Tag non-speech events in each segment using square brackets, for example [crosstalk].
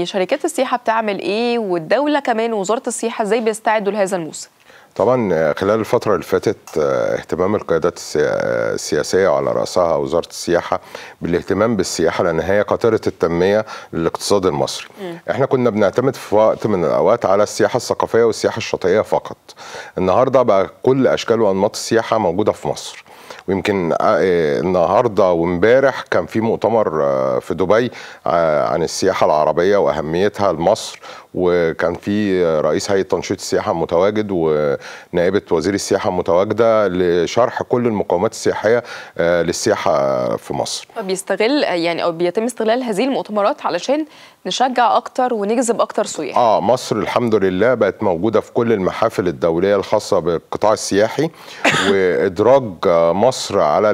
يعني شركات السياحة بتعمل إيه والدولة كمان ووزارة السياحة إزاي بيستعدوا لهذا الموسم؟ طبعا خلال الفترة اللي فاتت آه، اهتمام القيادات آه، السياسية على رأسها وزارة السياحة بالاهتمام بالسياحة لأن هي قاطرة التنمية للاقتصاد المصري م. احنا كنا بنعتمد في وقت من الأوقات على السياحة الثقافية والسياحة الشاطئية فقط النهاردة بقى كل أشكال وأنماط السياحة موجودة في مصر ويمكن آه، النهارده وامبارح كان في مؤتمر آه، في دبي آه، عن السياحه العربيه واهميتها لمصر وكان في رئيس هيئه تنشيط السياحه متواجد ونائبه وزير السياحه متواجده لشرح كل المقومات السياحيه للسياحه في مصر. بيستغل يعني او بيتم استغلال هذه المؤتمرات علشان نشجع اكتر ونجذب اكتر سياح. اه مصر الحمد لله بقت موجوده في كل المحافل الدوليه الخاصه بالقطاع السياحي [coughs] وادراج مصر على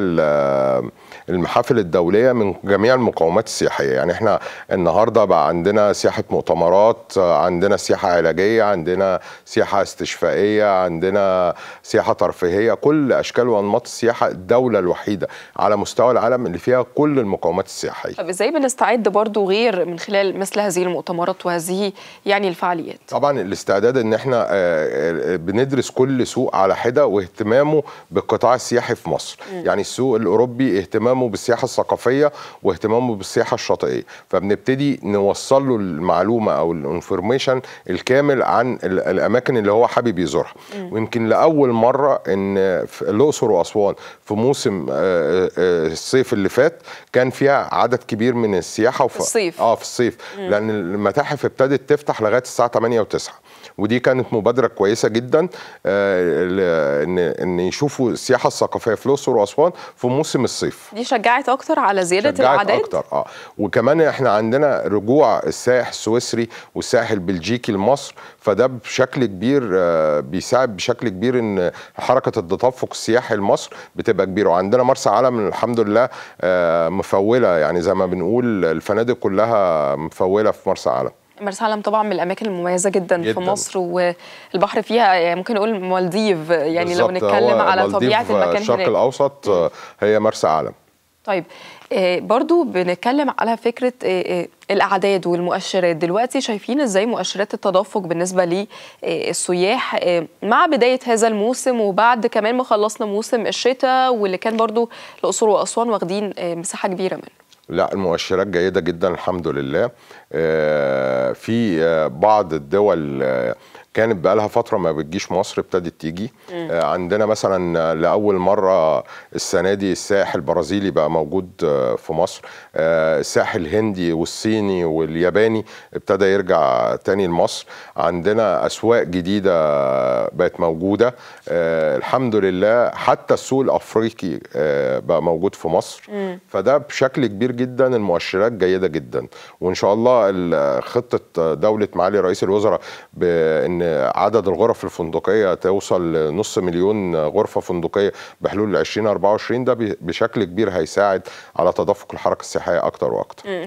المحافل الدوليه من جميع المقومات السياحيه يعني احنا النهارده بقى عندنا سياحه مؤتمرات عندنا سياحه علاجيه عندنا سياحه استشفائيه عندنا سياحه ترفيهيه كل اشكال وانماط السياحه الدوله الوحيده على مستوى العالم اللي فيها كل المقومات السياحيه طب ازاي بنستعد برضو غير من خلال مثل هذه المؤتمرات وهذه يعني الفعاليات طبعا الاستعداد ان احنا آه، آه، بندرس كل سوق على حده واهتمامه بالقطاع السياحي في مصر م. يعني السوق الاوروبي اهتمام اهتمامه بالسياحه الثقافيه واهتمامه بالسياحه الشاطئيه فبنبتدي نوصل له المعلومه او الانفورميشن الكامل عن الاماكن اللي هو حابب يزورها ويمكن لاول مره ان الاقصر واسوان في موسم الصيف اللي فات كان فيها عدد كبير من السياحه وف... في الصيف اه في الصيف مم. لان المتاحف ابتدت تفتح لغايه الساعه 8 و9 ودي كانت مبادره كويسه جدا ان ان يشوفوا السياحه الثقافيه في الاقصر واسوان في موسم الصيف دي شجعت اكتر على زياده شجعت الاعداد اكتر اه وكمان احنا عندنا رجوع السائح السويسري والسائح البلجيكي لمصر فده بشكل كبير آه، بيساعد بشكل كبير ان حركه التدفق السياحي لمصر بتبقى كبيره وعندنا مرسى علم الحمد لله آه، مفوله يعني زي ما بنقول الفنادق كلها مفوله في مرسى علم مرسى علم طبعا من الاماكن المميزه جدا, جداً. في مصر والبحر فيها يعني ممكن نقول مالديف يعني لو نتكلم على طبيعه المكان الشرق الاوسط آه، هي مرسى علم طيب آه، برضو بنتكلم على فكرة آه، آه، الأعداد والمؤشرات دلوقتي شايفين إزاي مؤشرات التدفق بالنسبة للسياح مع بداية هذا الموسم وبعد كمان ما خلصنا موسم الشتاء واللي كان برضو الأقصر وأسوان واخدين مساحة كبيرة منه لا المؤشرات جيدة جدا الحمد لله في بعض الدول كانت بقالها فتره ما بتجيش مصر ابتدت تيجي مم. آه، عندنا مثلا لاول مره السنه دي السائح البرازيلي بقى موجود آه، في مصر آه، السائح الهندي والصيني والياباني ابتدى يرجع تاني لمصر عندنا اسواق جديده بقت موجوده الحمد لله حتى السوق الافريقي بقى موجود في مصر مم. فده بشكل كبير جدا المؤشرات جيده جدا وان شاء الله خطه دوله معالي رئيس الوزراء بان ان عدد الغرف الفندقيه توصل لنص مليون غرفه فندقيه بحلول 2024 ده بشكل كبير هيساعد على تدفق الحركه السياحيه اكتر واكتر